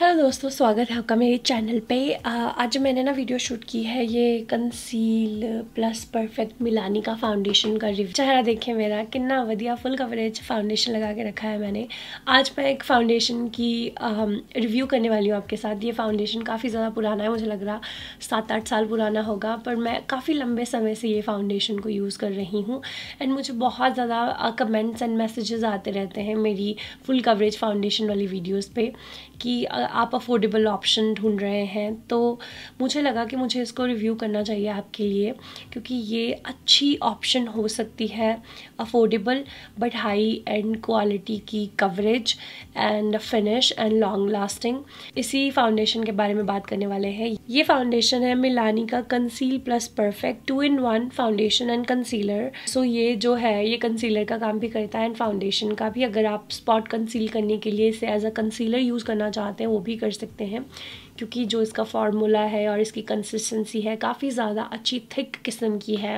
Hello दोस्तों स्वागत है आपका मेरे चैनल पे आ, आज मैंने ना वीडियो शूट की है ये कंसील प्लस परफेक्ट मिलानी का फाउंडेशन का रिव्यू चेहरा देखें मेरा कितना वधिया फुल कवरेज फाउंडेशन लगा के रखा है मैंने आज मैं एक फाउंडेशन की रिव्यू करने वाली हूँ आपके साथ ये फाउंडेशन काफ़ी ज़्यादा पुराना है मुझे लग रहा सात आठ साल पुराना होगा पर मैं काफ़ी लंबे समय से ये फाउंडेशन को यूज़ कर रही हूँ एंड मुझे बहुत ज़्यादा कमेंट्स एंड मैसेजेस आते रहते हैं मेरी फुल कवरेज फाउंडेशन वाली वीडियोज़ पर कि आप अफोर्डेबल ऑप्शन ढूंढ रहे हैं तो मुझे लगा कि मुझे इसको रिव्यू करना चाहिए आपके लिए क्योंकि ये अच्छी ऑप्शन हो सकती है affordable but high end quality की coverage and finish and long lasting इसी फाउंडेशन के बारे में बात करने वाले हैं ये फाउंडेशन है मिलानी का conceal plus perfect two in one foundation and concealer so ये जो है ये कंसीलर का काम भी करता है एंड फाउंडेशन का भी अगर आप स्पॉट कंसील करने के लिए इसे एज अ कंसीलर यूज़ करना चाहते हैं वो भी कर सकते हैं क्योंकि जो इसका फार्मूला है और इसकी कंसिस्टेंसी है काफ़ी ज़्यादा अच्छी थिक किस्म की है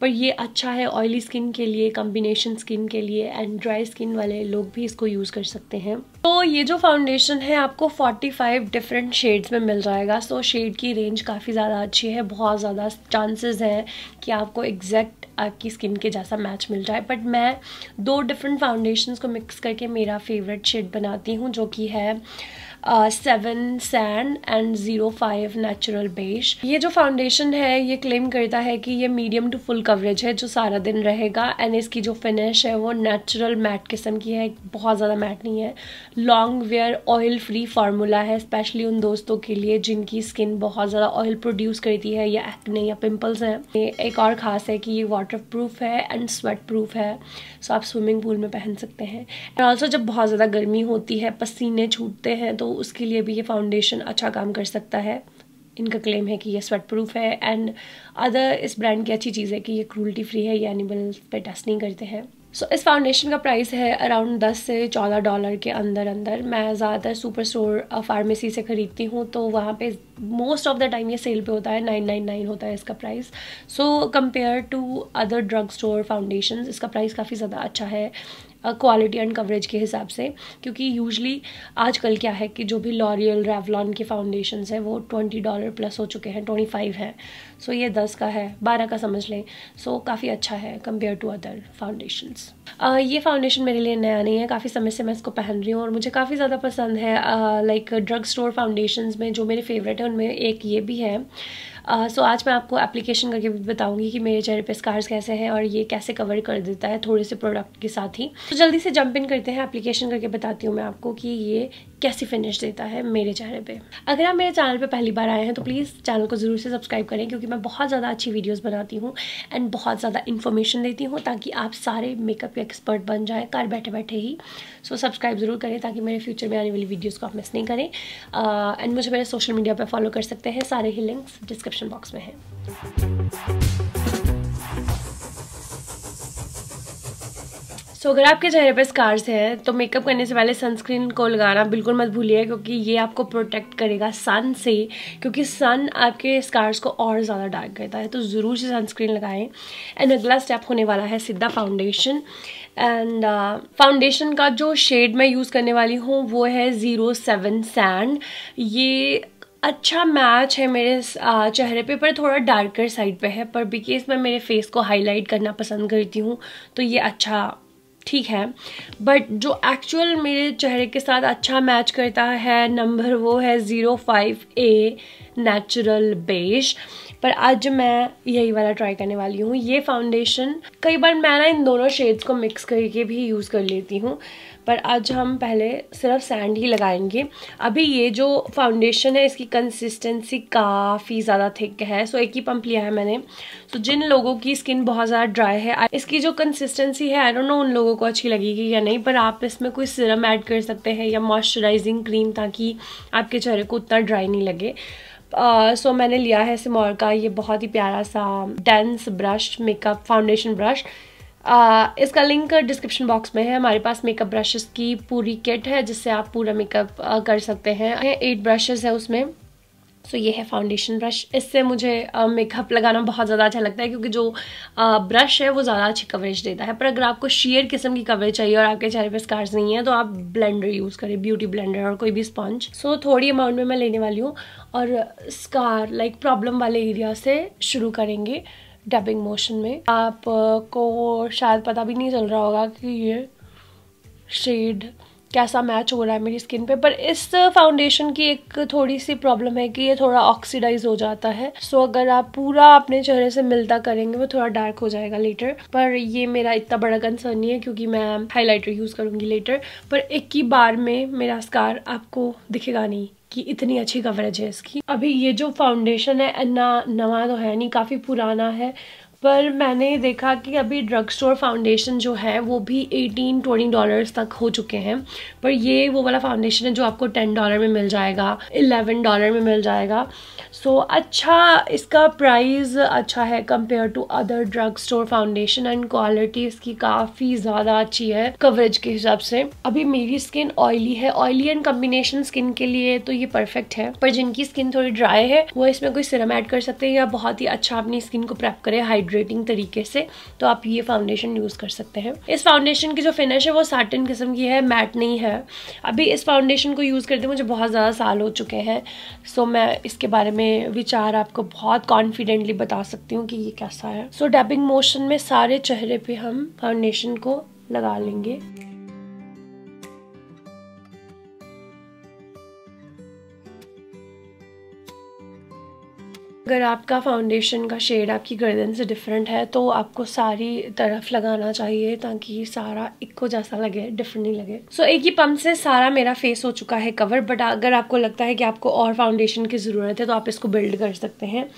पर ये अच्छा है ऑयली स्किन के लिए कम्बिनेशन स्किन के लिए एंड ड्राई स्किन वाले लोग भी इसको यूज़ कर सकते हैं तो ये जो फाउंडेशन है आपको 45 डिफरेंट शेड्स में मिल जाएगा सो शेड की रेंज काफ़ी ज़्यादा अच्छी है बहुत ज़्यादा चांसेस हैं कि आपको एग्जैक्ट आपकी स्किन के जैसा मैच मिल जाए बट मैं दो डिफरेंट फाउंडेशन को मिक्स करके मेरा फेवरेट शेड बनाती हूँ जो कि है seven sand and zero five natural beige ये जो फाउंडेशन है ये क्लेम करता है कि ये मीडियम टू फुल कवरेज है जो सारा दिन रहेगा एंड इसकी जो फिनिश है वो नेचुरल मैट किस्म की है बहुत ज़्यादा मैट नहीं है long wear oil free formula है स्पेशली उन दोस्तों के लिए जिनकी स्किन बहुत ज़्यादा ऑयल प्रोड्यूस करती है या एक्ने या पिम्पल्स हैं एक और ख़ास है कि ये वाटर प्रूफ है एंड स्वेट प्रूफ है सो आप स्विमिंग पूल में पहन सकते हैं एंड ऑल्सो जब बहुत ज़्यादा गर्मी होती है पसीने छूटते हैं तो तो उसके लिए भी ये फाउंडेशन अच्छा काम कर सकता है इनका क्लेम है कि ये स्वेट प्रूफ है एंड अदर इस ब्रांड की अच्छी चीज़ है कि ये क्रूल्टी फ्री है ये एनिमल पे टेस्ट नहीं करते हैं सो so, इस फाउंडेशन का प्राइस है अराउंड 10 से 14 डॉलर के अंदर अंदर मैं ज़्यादातर सुपर स्टोर फार्मेसी से ख़रीदती हूँ तो वहाँ पे मोस्ट ऑफ द टाइम ये सेल पे होता है 999 होता है इसका price so compare to other drugstore foundation इसका प्राइस काफ़ी ज़्यादा अच्छा है क्वालिटी एंड कवरेज के हिसाब से क्योंकि यूजली आजकल क्या है कि जो भी लॉरियल रेवलॉन के फाउंडेशन है वो ट्वेंटी डॉलर प्लस हो चुके हैं ट्वेंटी फाइव है सो so, ये दस का है बारह का समझ लें सो so, काफ़ी अच्छा है कम्पेयर टू अदर फाउंडेशंस ये फाउंडेशन मेरे लिए नया नहीं है काफ़ी समय से मैं इसको पहन रही हूँ और मुझे काफ़ी ज़्यादा पसंद है लाइक ड्रग स्टोर फाउंडेशन में जो मेरे फेवरेट है उनमें एक ये भी है सो uh, आज मैं आपको एप्लीकेशन करके भी बताऊंगी कि मेरे चेहरे पे स्कार्स कैसे हैं और ये कैसे कवर कर देता है थोड़े से प्रोडक्ट के साथ ही तो जल्दी से जंप इन करते हैं एप्लीकेशन करके बताती हूँ मैं आपको कि ये कैसी फिनिश देता है मेरे चेहरे पे अगर आप मेरे चैनल पे पहली बार आए हैं तो प्लीज़ चैनल को ज़रूर से सब्सक्राइब करें क्योंकि मैं बहुत ज़्यादा अच्छी वीडियोज़ बनाती हूँ एंड बहुत ज़्यादा इन्फॉर्मेशन देती हूँ ताकि आप सारे मेकअप के एक्सपर्ट बन जाए घर बैठे बैठे ही सो सब्सक्राइब ज़रूर करें ताकि मेरे फ्यूचर में आने वाली वीडियोज़ को आप मिस नहीं करें एंड uh, मुझे मेरे सोशल मीडिया पर फॉलो कर सकते हैं सारे ही लिंक्स डिस्क्रिप्शन डिस्क्रिप्शन बॉक्स में है सो so, अगर आपके चेहरे पर स्कार्स है तो मेकअप करने से पहले सनस्क्रीन को लगाना बिल्कुल मत भूलिए क्योंकि ये आपको प्रोटेक्ट करेगा सन से क्योंकि सन आपके स्कार्स को और ज़्यादा डार्क करता है तो ज़रूर से सनस्क्रीन लगाएं एंड अगला स्टेप होने वाला है सीधा फाउंडेशन एंड फाउंडेशन का जो शेड मैं यूज़ करने वाली हूँ वो है ज़ीरो सेवन सैंड ये अच्छा मैच है मेरे चेहरे पे पर थोड़ा डार्कर साइड पे है पर बिकेज मैं मेरे फेस को हाईलाइट करना पसंद करती हूँ तो ये अच्छा ठीक है बट जो एक्चुअल मेरे चेहरे के साथ अच्छा मैच करता है नंबर वो है zero five A natural base पर आज मैं यही वाला ट्राई करने वाली हूँ ये फाउंडेशन कई बार मैं ना इन दोनों शेड्स को मिक्स करके भी यूज़ कर लेती हूँ पर आज हम पहले सिर्फ सैंड ही लगाएंगे अभी ये जो फाउंडेशन है इसकी कंसिस्टेंसी काफ़ी ज़्यादा थिक है सो एक ही पंप लिया है मैंने सो जिन लोगों की स्किन बहुत ज़्यादा ड्राई है इसकी जो कंसिस्टेंसी है आई डोंट नो उन लोगों को अच्छी लगेगी या नहीं पर आप इसमें कोई सिरम ऐड कर सकते हैं या मॉइस्चराइजिंग क्रीम ताकि आपके चेहरे को उतना ड्राई नहीं लगे सो uh, so मैंने लिया है सिमोर का ये बहुत ही प्यारा सा dense brush makeup foundation brush ah, इसका लिंक डिस्क्रिप्शन बॉक्स में है हमारे पास मेकअप ब्रशेस की पूरी किट है जिससे आप पूरा मेकअप कर सकते हैं एट ब्रशेस है उसमें सो so, ये है फाउंडेशन ब्रश इससे मुझे मेकअप लगाना बहुत ज़्यादा अच्छा लगता है क्योंकि जो आ, ब्रश है वो ज़्यादा अच्छी कवरेज देता है पर अगर आपको शेयर किस्म की कवरेज चाहिए और आपके चेहरे पे स्कार्स नहीं है तो आप ब्लेंडर यूज़ करें ब्यूटी ब्लेंडर और कोई भी स्पॉन्ज सो so, थोड़ी अमाउंट में मैं लेने वाली हूँ और स्कार लाइक प्रॉब्लम वाले एरिया से शुरू करेंगे डबिंग मोशन में आप को शायद पता भी नहीं चल रहा होगा कि ये शेड कैसा मैच हो रहा है मेरी स्किन पे पर इस फाउंडेशन की एक थोड़ी सी प्रॉब्लम है कि ये थोड़ा ऑक्सीडाइज हो जाता है सो so, अगर आप पूरा अपने चेहरे से मिलता करेंगे वो थोड़ा डार्क हो जाएगा लेटर पर ये मेरा इतना बड़ा कंसर्न नहीं है क्योंकि मैं हाइलाइटर यूज़ करूँगी लेटर पर एक ही बार में मेरा स्कार आपको दिखेगा नहीं कि इतनी अच्छी कवरेज है इसकी अभी ये जो फाउंडेशन है ना नवा तो है नहीं काफ़ी पुराना है पर मैंने देखा कि अभी ड्रग स्टोर फाउंडेशन जो है वो भी एटीन ट्वेंटी डॉलर्स तक हो चुके हैं पर ये वो वाला फाउंडेशन है जो आपको टेन डॉलर में मिल जाएगा 11 डॉलर में मिल जाएगा सो so, अच्छा इसका प्राइस अच्छा है compare to other drugstore foundation and quality इसकी काफ़ी ज़्यादा अच्छी है कवरेज के हिसाब से अभी मेरी स्किन ऑयली है ऑयली एंड कम्बिनेशन स्किन के लिए तो ये परफेक्ट है पर जिनकी स्किन थोड़ी ड्राई है वो इसमें कोई सिरम ऐड कर सकते हैं या बहुत ही अच्छा अपनी स्किन को प्रेप करें हाइड हाइड्रेटिंग तरीके से तो आप ये फाउंडेशन यूज़ कर सकते हैं इस फाउंडेशन की जो फिनिश है वो साटिन किस्म की है मैट नहीं है अभी इस फाउंडेशन को यूज़ करते मुझे बहुत ज़्यादा साल हो चुके हैं सो मैं इसके बारे में विचार आपको बहुत कॉन्फिडेंटली बता सकती हूँ कि ये कैसा है सो so, डैबिंग मोशन में सारे चेहरे पर हम फाउंडेशन को लगा लेंगे अगर आपका फाउंडेशन का शेड आपकी गर्दन से डिफरेंट है तो आपको सारी तरफ लगाना चाहिए ताकि सारा इक्को जैसा लगे डिफरेंट नहीं लगे सो so, एक ही पम्प से सारा मेरा फेस हो चुका है कवर बट अगर आपको लगता है कि आपको और फाउंडेशन की ज़रूरत है तो आप इसको बिल्ड कर सकते हैं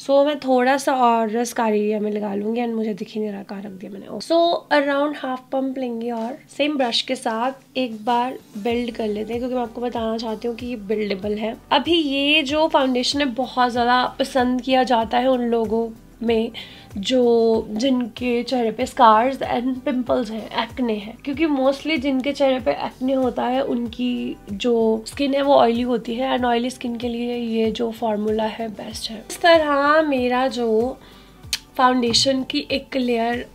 सो so, मैं थोड़ा सा और रस कार एरिया में लगा लूँगी एंड मुझे दिखी नहीं रहा कहाँ रख दिया मैंने सो अराउंड हाफ पम्प लेंगे और सेम ब्रश के साथ एक बार बिल्ड कर लेते हैं क्योंकि मैं आपको बताना चाहती हूँ कि ये बिल्डेबल है अभी ये जो फाउंडेशन है बहुत ज़्यादा पसंद किया जाता है उन लोगों में जो जिनके चेहरे पे स्कार्स एंड पिंपल्स हैं एक्ने हैं क्योंकि मोस्टली जिनके चेहरे पे एक्ने होता है उनकी जो स्किन है वो ऑयली होती है एंड ऑयली स्किन के लिए ये जो फार्मूला है बेस्ट है इस तरह मेरा जो फाउंडेशन की एक layer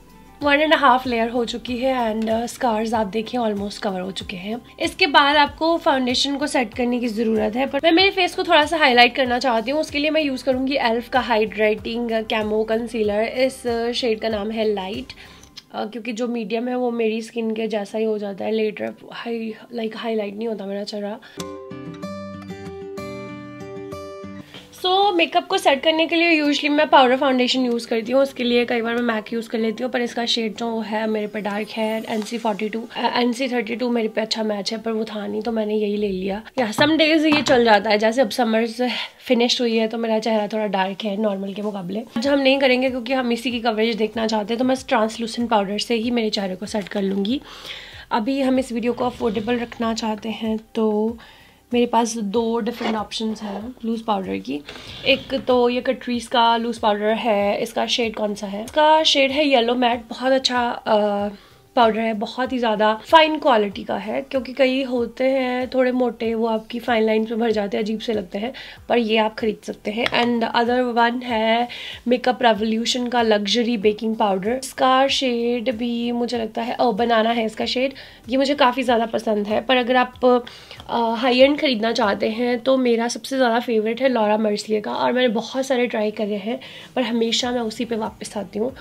one and half layer हो चुकी है एंड स्कार्स uh, आप देखिए ऑलमोस्ट कवर हो चुके हैं इसके बाद आपको फाउंडेशन को सेट करने की ज़रूरत है पर मैं मेरे फेस को थोड़ा सा हाईलाइट करना चाहती हूँ उसके लिए मैं यूज़ करूँगी एल्फ का हाइड्रेटिंग कैमो कंसीलर इस शेड uh, का नाम है लाइट Uh, क्योंकि जो मीडियम है वो मेरी स्किन के जैसा ही हो जाता है लेटर हाई लाइक हाईलाइट नहीं होता मेरा चेहरा सो so, मेकअप को सेट करने के लिए यूजली मैं पाउडर फाउंडेशन यूज़ करती हूँ उसके लिए कई बार मैं मैक यूज़ कर लेती हूँ पर इसका शेड जो है मेरे पे डार्क है N C forty two N C thirty two मेरे पे अच्छा मैच है पर वो था नहीं तो मैंने यही ले लिया या सम डेज ये चल जाता है जैसे अब समर्स फिनिश हुई है तो मेरा चेहरा थोड़ा डार्क है नॉर्मल के मुकाबले आज हम नहीं करेंगे क्योंकि हम इसी की कवरेज देखना चाहते हैं तो मैं ट्रांसलूसेंट पाउडर से ही मेरे चेहरे को सेट कर लूँगी अभी हम इस वीडियो को अफोर्डेबल रखना चाहते हैं तो मेरे पास दो डिफरेंट ऑप्शंस हैं लूज़ पाउडर की एक तो ये कटरीज का लूज़ पाउडर है इसका शेड कौन सा है इसका शेड है येलो मैट बहुत अच्छा आ, पाउडर है बहुत ही ज़्यादा फाइन क्वालिटी का है क्योंकि कई होते हैं थोड़े मोटे वो आपकी फाइन लाइन में भर जाते हैं अजीब से लगते हैं पर ये आप खरीद सकते हैं एंड अदर वन है मेकअप रेवोल्यूशन का लग्जरी बेकिंग पाउडर इसका शेड भी मुझे लगता है ओ बनाना है इसका शेड ये मुझे काफ़ी ज़्यादा पसंद है पर अगर आप हाई एंड ख़रीदना चाहते हैं तो मेरा सबसे ज़्यादा फेवरेट है लॉरा मर्सलिए का और मैंने बहुत सारे ट्राई करे हैं पर हमेशा मैं उसी पर वापस आती हूँ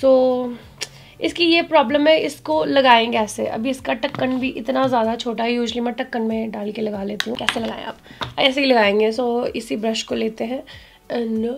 सो so, इसकी ये प्रॉब्लम है इसको लगाएंगे ऐसे अभी इसका टक्कन भी इतना ज़्यादा छोटा है यूजली मैं टक्कन में डाल के लगा लेती हूँ कैसे लगाएं आप ऐसे ही लगाएंगे सो इसी ब्रश को लेते हैं एंड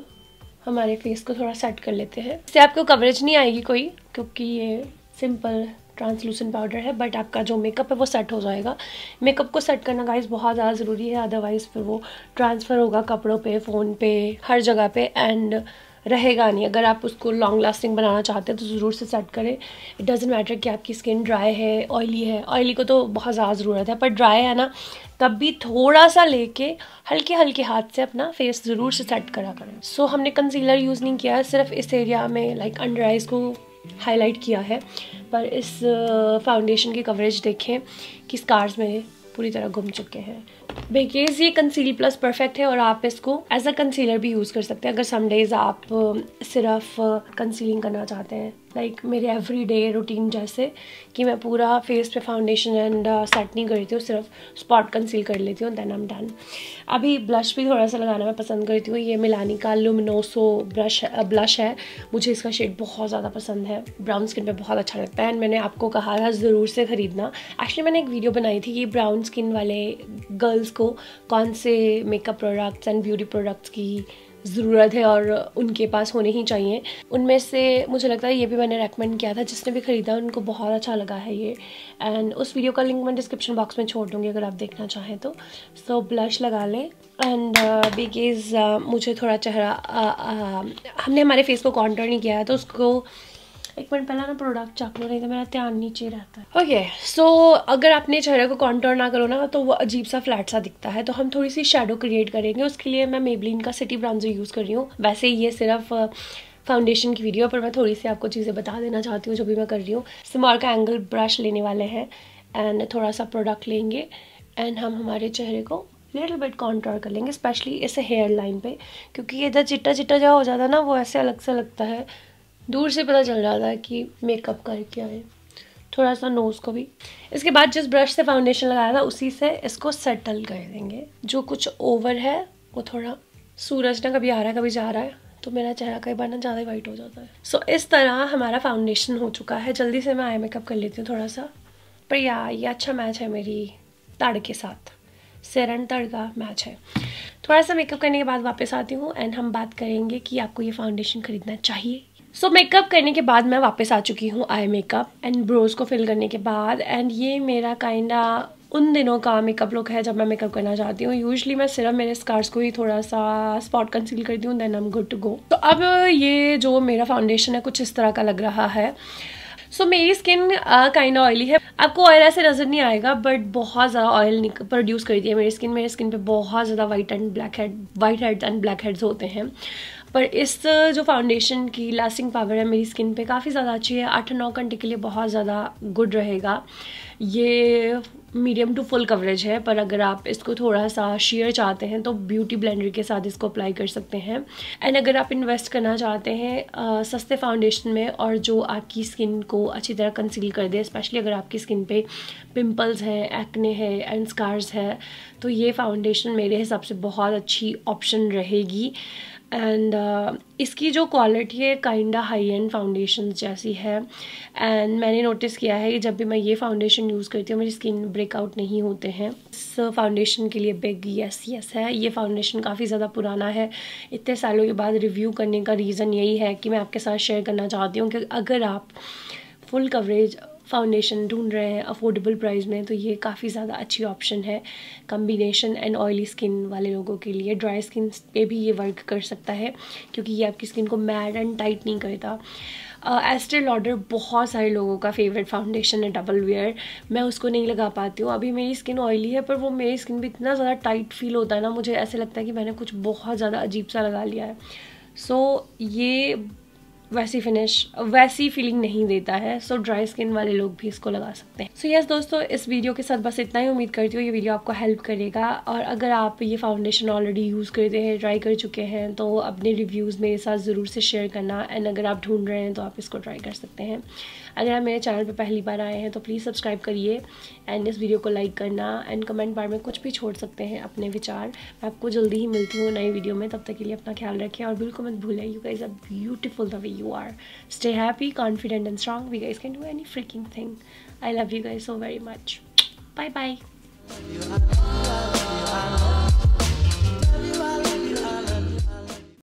हमारे फेस को थोड़ा सेट कर लेते हैं इससे आपको कवरेज नहीं आएगी कोई क्योंकि ये सिंपल ट्रांसलूसेंट पाउडर है बट आपका जो मेकअप है वो सेट हो जाएगा मेकअप को सेट करना गाइस बहुत ज़्यादा ज़रूरी है अदरवाइज़ फिर वो ट्रांसफ़र होगा कपड़ों पे फ़ोन पे हर जगह पे एंड रहेगा नहीं अगर आप उसको लॉन्ग लास्टिंग बनाना चाहते हैं तो ज़रूर से सेट करें इट डजेंट मैटर कि आपकी स्किन ड्राई है ऑयली है ऑयली को तो बहुत ज़्यादा ज़रूरत है पर ड्राई है ना तब भी थोड़ा सा लेके हल्के हल्के हाथ से अपना फेस ज़रूर से सेट करा करें सो so, हमने कंसीलर यूज़ नहीं किया है सिर्फ इस एरिया में लाइक अंडर आइज़ को हाईलाइट किया है पर इस फाउंडेशन uh, की कवरेज देखें कि स्कार्स में पूरी तरह घूम चुके हैं बेकेज ये कंसील प्लस परफेक्ट है और आप इसको एज अ कंसीलर भी यूज़ कर सकते हैं अगर सम डेज़ आप सिर्फ कंसीलिंग करना चाहते हैं लाइक like, मेरे एवरी डे रूटीन जैसे कि मैं पूरा फेस पे फाउंडेशन एंड सेट नहीं करती हूँ सिर्फ स्पॉट कंसील कर लेती हूँ देन एम डन अभी ब्लश भी थोड़ा सा लगाना मैं पसंद करती हूँ ये मिलानी का लुमिनोसो ब्रश ब्लश है मुझे इसका शेड बहुत ज़्यादा पसंद है ब्राउन स्किन पे बहुत अच्छा लगता है एंड मैंने आपको कहा था ज़रूर से ख़रीदना एक्चुअली मैंने एक वीडियो बनाई थी कि ब्राउन स्किन वाले गर्ल्स को कौन से makeup products and beauty products की ज़रूरत है और उनके पास होने ही चाहिए उनमें से मुझे लगता है ये भी मैंने रेकमेंड किया था जिसने भी ख़रीदा उनको बहुत अच्छा लगा है ये एंड उस वीडियो का लिंक मैं डिस्क्रिप्शन बॉक्स में छोड़ दूँगी अगर आप देखना चाहें तो सो so, ब्लश लगा लें एंड बिकॉज uh, uh, मुझे थोड़ा चेहरा uh, uh हमने हमारे फेस को कॉन्टर नहीं किया है तो उसको एक मिनट पहला ना प्रोडक्ट चेक लो नहीं तो मेरा ध्यान नीचे रहता है ओके okay, सो so, अगर अपने चेहरे को कॉन्टोर ना करो ना तो वो अजीब सा फ्लैट सा दिखता है तो हम थोड़ी सी शेडो क्रिएट करेंगे उसके लिए मैं मेबलिन का सिटी ब्रांजर यूज़ कर रही हूँ वैसे ये सिर्फ फाउंडेशन की वीडियो पर मैं थोड़ी सी आपको चीज़ें बता देना चाहती हूँ जो भी मैं कर रही हूँ स्मॉल का एंगल ब्रश लेने वाले हैं एंड थोड़ा सा प्रोडक्ट लेंगे एंड हम हमारे चेहरे को लिटिल बिट कॉन्ट्रोल कर लेंगे स्पेशली इस हेयर लाइन पे क्योंकि इधर चिट्टा चिट्टा जो हो जाता है ना वो ऐसे अलग से लगता है दूर से पता चल रहा था कि मेकअप करके आए थोड़ा सा नोज़ को भी इसके बाद जिस ब्रश से फाउंडेशन लगाया था उसी से इसको सेटल कर देंगे जो कुछ ओवर है वो थोड़ा सूरज ना कभी आ रहा है कभी जा रहा है तो मेरा चेहरा कई बार ना ज़्यादा ही वाइट हो जाता है सो so, इस तरह हमारा फाउंडेशन हो चुका है जल्दी से मैं आई मेकअप कर लेती हूँ थोड़ा सा पर या ये अच्छा मैच है मेरी तड़ के साथ सेरन तड़ का मैच है थोड़ा सा मेकअप करने के बाद वापस आती हूँ एंड हम बात करेंगे कि आपको ये फाउंडेशन ख़रीदना चाहिए सो मेकअप करने के बाद मैं वापस आ चुकी हूँ आई मेकअप एंड ब्रोज को फिल करने के बाद एंड ये मेरा काइंडा उन दिनों का मेकअप लुक है जब मैं मेकअप करना चाहती हूँ यूजली मैं सिर्फ मेरे स्कार्स को ही थोड़ा सा स्पॉट कंसील करती हूँ then I am good to go तो अब ये जो मेरा फाउंडेशन है कुछ इस तरह का लग रहा है सो so, मेरी स्किन काइंड ऑयली है आपको ऑयल ऐसे नज़र नहीं आएगा बट बहुत ज़्यादा ऑयल प्रोड्यूस करती है मेरी स्किन मेरी स्किन पे बहुत ज़्यादा white and blackhead whiteheads and blackheads होते हैं पर इस जो फाउंडेशन की लास्टिंग पावर है मेरी स्किन पे काफ़ी ज़्यादा अच्छी है आठ नौ घंटे के लिए बहुत ज़्यादा गुड रहेगा ये मीडियम टू फुल कवरेज है पर अगर आप इसको थोड़ा सा शेयर चाहते हैं तो ब्यूटी ब्लेंडर के साथ इसको अप्लाई कर सकते हैं एंड अगर आप इन्वेस्ट करना चाहते हैं आ, सस्ते फाउंडेशन में और जो आपकी स्किन को अच्छी तरह कंसील कर दे स्पेशली अगर आपकी स्किन पे पिंपल्स हैं एक्ने हैं एंड स्कार्स है तो ये फाउंडेशन मेरे हिसाब से बहुत अच्छी ऑप्शन रहेगी एंड uh, इसकी जो क्वालिटी है काइंडा हाई एंड फाउंडेशन जैसी है एंड मैंने नोटिस किया है कि जब भी मैं ये फाउंडेशन यूज़ करती हूँ मेरी स्किन ब्रेकआउट नहीं होते हैं इस फाउंडेशन के लिए बिग यस यस है ये फाउंडेशन काफ़ी ज़्यादा पुराना है इतने सालों के बाद रिव्यू करने का रीज़न यही है कि मैं आपके साथ शेयर करना चाहती हूँ कि अगर आप फुल कवरेज फाउंडेशन ढूंढ रहे हैं अफोर्डेबल प्राइस में तो ये काफ़ी ज़्यादा अच्छी ऑप्शन है कम्बिनेशन एंड ऑयली स्किन वाले लोगों के लिए ड्राई स्किन पे भी ये वर्क कर सकता है क्योंकि ये आपकी स्किन को मैड एंड टाइट नहीं करता एस्टर uh, लॉडर बहुत सारे लोगों का फेवरेट फाउंडेशन है डबल वेयर मैं उसको नहीं लगा पाती हूँ अभी मेरी स्किन ऑयली है पर वो मेरी स्किन भी इतना ज़्यादा टाइट फील होता है ना मुझे ऐसे लगता है कि मैंने कुछ बहुत ज़्यादा अजीब सा लगा लिया है सो so, ये वैसी फिनिश वैसी फीलिंग नहीं देता है सो ड्राई स्किन वाले लोग भी इसको लगा सकते हैं सो so यस yes, दोस्तों इस वीडियो के साथ बस इतना ही उम्मीद करती हूँ ये वीडियो आपको हेल्प करेगा और अगर आप ये फाउंडेशन ऑलरेडी यूज़ करते हैं ट्राई कर चुके हैं तो अपने रिव्यूज़ मेरे साथ ज़रूर से शेयर करना एंड अगर आप ढूंढ रहे हैं तो आप इसको ट्राई कर सकते हैं अगर आप मेरे चैनल पर पहली बार आए हैं तो प्लीज़ सब्सक्राइब करिए एंड इस वीडियो को लाइक करना एंड कमेंट बार में कुछ भी छोड़ सकते हैं अपने विचार मैं आपको जल्दी ही मिलती हूँ नई वीडियो में तब तक के लिए अपना ख्याल रखें और बिल्कुल मत भूलें you guys are beautiful the way you are. Stay happy, confident, and strong. We guys can do any freaking thing. I love you guys so very much. Bye bye.